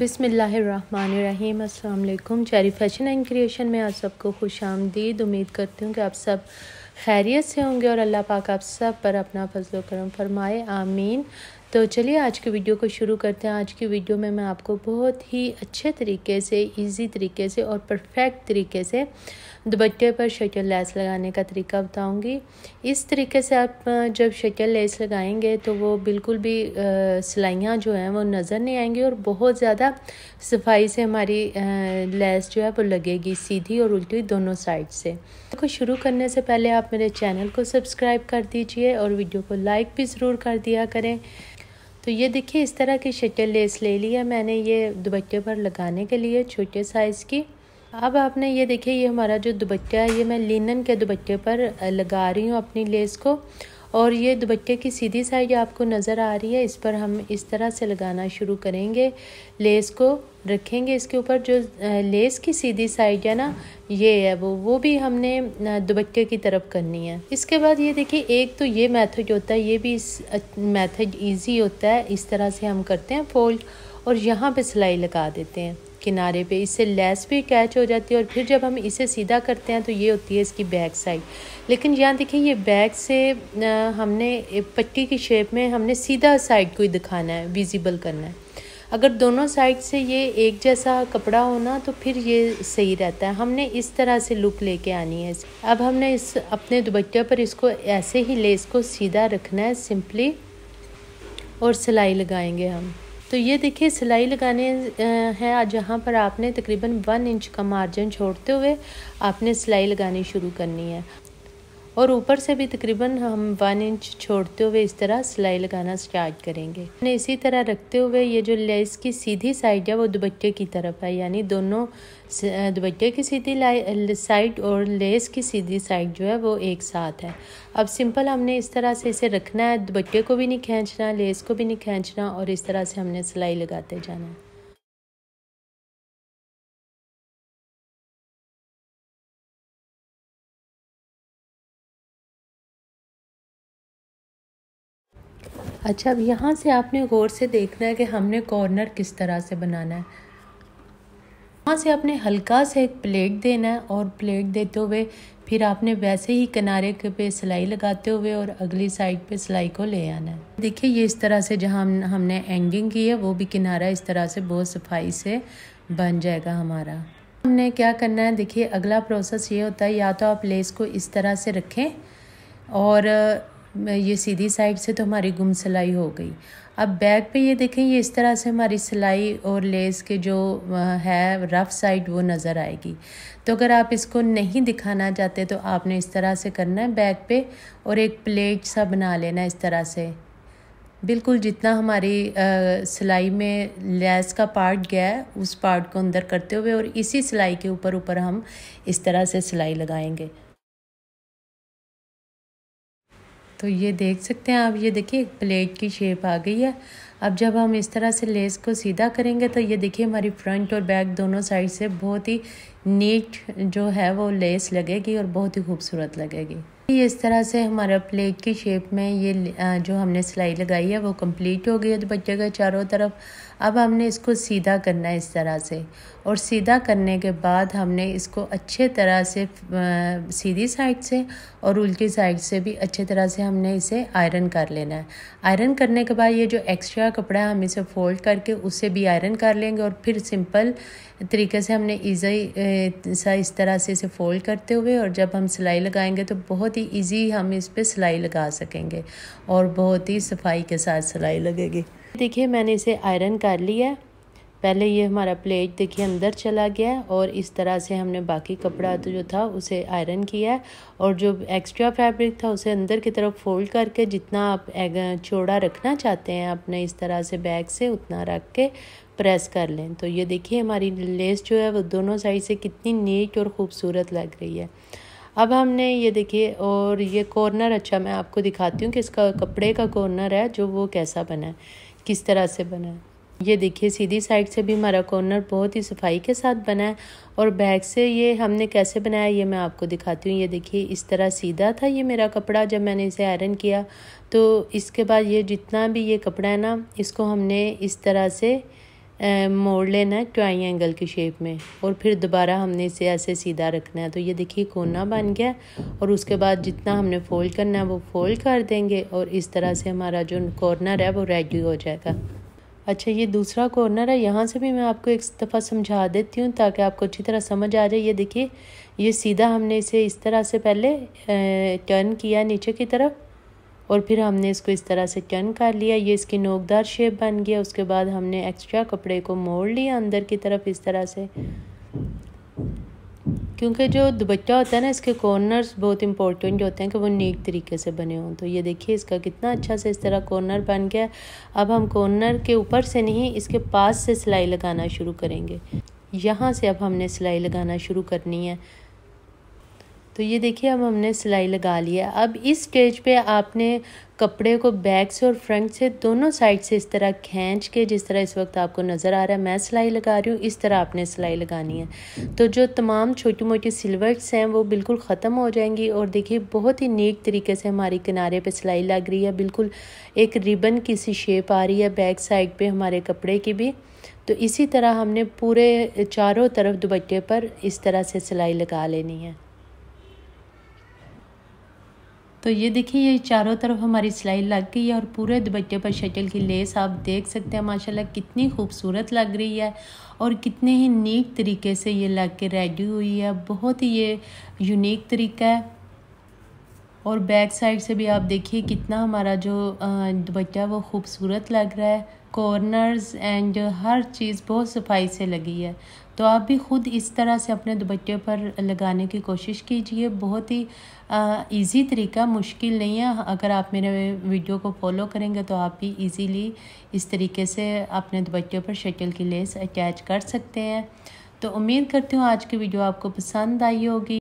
बिसमीम् अल्लाम cherry fashion and creation में आप सबको खुश आमदीद उम्मीद करती हूँ कि आप सब खैरियत से होंगे और अल्लाह पाक आप सब पर अपना फजल करम फरमाए आमीन तो चलिए आज की वीडियो को शुरू करते हैं आज की वीडियो में मैं आपको बहुत ही अच्छे तरीके से इजी तरीके से और परफेक्ट तरीके से दुपट्टे पर शटल लेस लगाने का तरीका बताऊंगी इस तरीके से आप जब शटल लेस लगाएंगे तो वो बिल्कुल भी सिलाइयाँ जो हैं वो नज़र नहीं आएंगी और बहुत ज़्यादा सफाई से हमारी लेस जो है वो लगेगी सीधी और उल्टी दोनों साइड से को शुरू करने से पहले आप मेरे चैनल को सब्सक्राइब कर दीजिए और वीडियो को लाइक भी ज़रूर कर दिया करें तो ये देखिए इस तरह की शटल लेस ले ली है मैंने ये दुपट्टे पर लगाने के लिए छोटे साइज़ की अब आपने ये देखिए ये हमारा जो दुपट्टा है ये मैं लिनन के दुपट्टे पर लगा रही हूँ अपनी लेस को और ये दुपट्टे की सीधी साइड आपको नज़र आ रही है इस पर हम इस तरह से लगाना शुरू करेंगे लेस को रखेंगे इसके ऊपर जो लेस की सीधी साइड है ना ये है वो वो भी हमने दुबट्टे की तरफ करनी है इसके बाद ये देखिए एक तो ये मेथड होता है ये भी इस मेथड इजी होता है इस तरह से हम करते हैं फोल्ड और यहाँ पे सिलाई लगा देते हैं किनारे पे इससे लेस भी कैच हो जाती है और फिर जब हम इसे सीधा करते हैं तो ये होती है इसकी बैक साइड लेकिन यहाँ देखिए ये बैक से हमने पट्टी की शेप में हमने सीधा साइड को ही दिखाना है विजिबल करना है अगर दोनों साइड से ये एक जैसा कपड़ा होना तो फिर ये सही रहता है हमने इस तरह से लुक लेके आनी है अब हमने इस अपने दुबट्टे पर इसको ऐसे ही लेस को सीधा रखना है सिंपली और सिलाई लगाएंगे हम तो ये देखिए सिलाई लगाने हैं जहाँ पर आपने तकरीबन वन इंच का मार्जिन छोड़ते हुए आपने सिलाई लगानी शुरू करनी है और ऊपर से भी तकरीबन हम वन इंच छोड़ते हुए इस तरह सिलाई लगाना स्टार्ट करेंगे हमने इसी तरह रखते हुए ये जो लेस की सीधी साइड है वो दुपट्टे की तरफ है यानी दोनों दुपट्टे की सीधी साइड और लेस की सीधी साइड जो है वो एक साथ है अब सिंपल हमने इस तरह से इसे रखना है दुबट्टे को भी नहीं खींचना लेस को भी नहीं खींचना और इस तरह से हमने सिलाई लगाते जाना है अच्छा अब यहाँ से आपने गौर से देखना है कि हमने कॉर्नर किस तरह से बनाना है वहाँ से आपने हल्का से एक प्लेट देना है और प्लेट देते हुए फिर आपने वैसे ही किनारे के पे सिलाई लगाते हुए और अगली साइड पे सिलाई को ले आना है देखिए ये इस तरह से जहाँ हम, हमने एंगिंग की है वो भी किनारा इस तरह से बहुत सफाई से बन जाएगा हमारा हमने क्या करना है देखिए अगला प्रोसेस ये होता है या तो आप लेस को इस तरह से रखें और ये सीधी साइड से तो हमारी गुम सिलाई हो गई अब बैग पे ये देखें ये इस तरह से हमारी सिलाई और लेस के जो है रफ़ साइड वो नज़र आएगी तो अगर आप इसको नहीं दिखाना चाहते तो आपने इस तरह से करना है बैग पे और एक प्लेट सा बना लेना इस तरह से बिल्कुल जितना हमारी सिलाई में लेस का पार्ट गया है उस पार्ट को अंदर करते हुए और इसी सिलाई के ऊपर ऊपर हम इस तरह से सिलाई लगाएंगे तो ये देख सकते हैं आप ये देखिए एक प्लेट की शेप आ गई है अब जब हम इस तरह से लेस को सीधा करेंगे तो ये देखिए हमारी फ्रंट और बैक दोनों साइड से बहुत ही नीट जो है वो लेस लगेगी और बहुत ही खूबसूरत लगेगी इस तरह से हमारा प्लेट की शेप में ये जो हमने सिलाई लगाई है वो कंप्लीट हो गई है दुपट्टे का चारों तरफ अब हमने इसको सीधा करना है इस तरह से और सीधा करने के बाद हमने इसको अच्छे तरह से सीधी साइड से और उल्टी साइड से भी अच्छे तरह से हमने इसे आयरन कर लेना है आयरन करने के बाद ये जो एक्स्ट्रा कपड़ा है हम इसे फोल्ड करके उसे भी आयरन कर लेंगे और फिर सिंपल तरीके से हमने ईजी सा इस तरह से इसे फ़ोल्ड करते हुए और जब हम सिलाई लगाएंगे तो बहुत ही ही इजी हम इस पर सिलाई लगा सकेंगे और बहुत ही सफाई के साथ सिलाई लगेगी देखिए मैंने इसे आयरन कर लिया है पहले ये हमारा प्लेट देखिए अंदर चला गया और इस तरह से हमने बाकी कपड़ा तो जो था उसे आयरन किया और जो एक्स्ट्रा फैब्रिक था उसे अंदर की तरफ फोल्ड करके जितना आप चौड़ा रखना चाहते हैं अपने इस तरह से बैग से उतना रख के प्रेस कर लें तो ये देखिए हमारी लेस जो है वो दोनों साइड से कितनी नीट और ख़ूबसूरत लग रही है अब हमने ये देखिए और ये कॉर्नर अच्छा मैं आपको दिखाती हूँ कि इसका कपड़े का कॉर्नर है जो वो कैसा बना है किस तरह से बना है ये देखिए सीधी साइड से भी हमारा कॉर्नर बहुत ही सफाई के साथ बना है और बैक से ये हमने कैसे बनाया ये मैं आपको दिखाती हूँ ये देखिए इस तरह सीधा था ये मेरा कपड़ा जब मैंने इसे आयरन किया तो इसके बाद ये जितना भी ये कपड़ा है ना इसको हमने इस तरह से मोड़ लेना है एंगल की शेप में और फिर दोबारा हमने इसे ऐसे सीधा रखना है तो ये देखिए कोना बन गया और उसके बाद जितना हमने फोल्ड करना है वो फोल्ड कर देंगे और इस तरह से हमारा जो कॉर्नर है वो रेडी हो जाएगा अच्छा ये दूसरा कॉर्नर है यहाँ से भी मैं आपको एक दफ़ा समझा देती हूँ ताकि आपको अच्छी तरह समझ आ जाए ये देखिए ये सीधा हमने इसे इस तरह से पहले टर्न किया नीचे की तरफ और फिर हमने इसको इस तरह से टर्न कर लिया ये इसकी नोकदार शेप बन गया उसके बाद हमने एक्स्ट्रा कपड़े को मोड़ लिया अंदर की तरफ इस तरह से क्योंकि जो दुपट्टा होता है ना इसके कॉर्नर्स बहुत इंपॉर्टेंट होते हैं कि वो नीक तरीके से बने हों तो ये देखिए इसका कितना अच्छा से इस तरह कॉर्नर बन गया अब हम कॉर्नर के ऊपर से नहीं इसके पास से सिलाई लगाना शुरू करेंगे यहाँ से अब हमने सिलाई लगाना शुरू करनी है तो ये देखिए अब हमने सिलाई लगा ली है अब इस स्टेज पे आपने कपड़े को बैक से और फ्रंट से दोनों साइड से इस तरह खींच के जिस तरह इस वक्त आपको नज़र आ रहा है मैं सिलाई लगा रही हूँ इस तरह आपने सिलाई लगानी है तो जो तमाम छोटी मोटी सिलवर्ट्स हैं वो बिल्कुल ख़त्म हो जाएंगी और देखिए बहुत ही नीक तरीके से हमारी किनारे पे सिलाई लग रही है बिल्कुल एक रिबन की सी शेप आ रही है बैक साइड पर हमारे कपड़े की भी तो इसी तरह हमने पूरे चारों तरफ दुपट्टे पर इस तरह से सिलाई लगा लेनी है तो ये देखिए ये चारों तरफ हमारी सिलाई लग गई है और पूरे दुपट्टे पर शटल की लेस आप देख सकते हैं माशाल्लाह कितनी खूबसूरत लग रही है और कितने ही नीक तरीके से ये लग के रेडी हुई है बहुत ही ये यूनिक तरीका है और बैक साइड से भी आप देखिए कितना हमारा जो दुपट्टा वो खूबसूरत लग रहा है कॉर्नर्स एंड हर चीज़ बहुत सफाई से लगी है तो आप भी ख़ुद इस तरह से अपने दुपट्टे पर लगाने की कोशिश कीजिए बहुत ही इजी तरीका मुश्किल नहीं है अगर आप मेरे वीडियो को फॉलो करेंगे तो आप भी इजीली इस तरीके से अपने दुपट्टे पर शटल की लेस अटैच कर सकते हैं तो उम्मीद करती हूँ आज की वीडियो आपको पसंद आई होगी